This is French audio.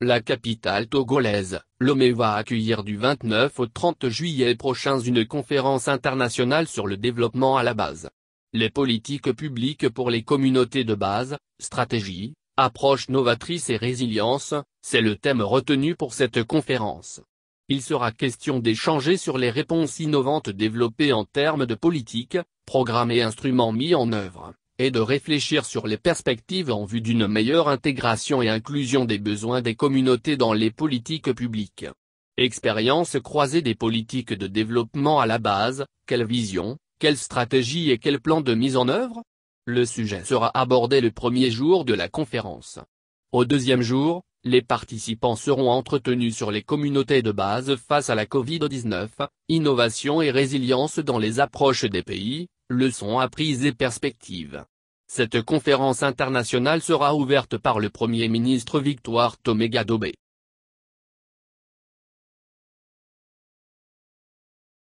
La capitale togolaise, Lomé va accueillir du 29 au 30 juillet prochain une conférence internationale sur le développement à la base. Les politiques publiques pour les communautés de base, stratégie, approche novatrice et résilience, c'est le thème retenu pour cette conférence. Il sera question d'échanger sur les réponses innovantes développées en termes de politique, programmes et instruments mis en œuvre et de réfléchir sur les perspectives en vue d'une meilleure intégration et inclusion des besoins des communautés dans les politiques publiques. Expérience croisée des politiques de développement à la base, quelle vision, quelle stratégie et quel plan de mise en œuvre Le sujet sera abordé le premier jour de la conférence. Au deuxième jour, les participants seront entretenus sur les communautés de base face à la Covid-19, innovation et résilience dans les approches des pays, Leçons apprises et perspectives. Cette conférence internationale sera ouverte par le Premier ministre Victoire Tomé Gadobé.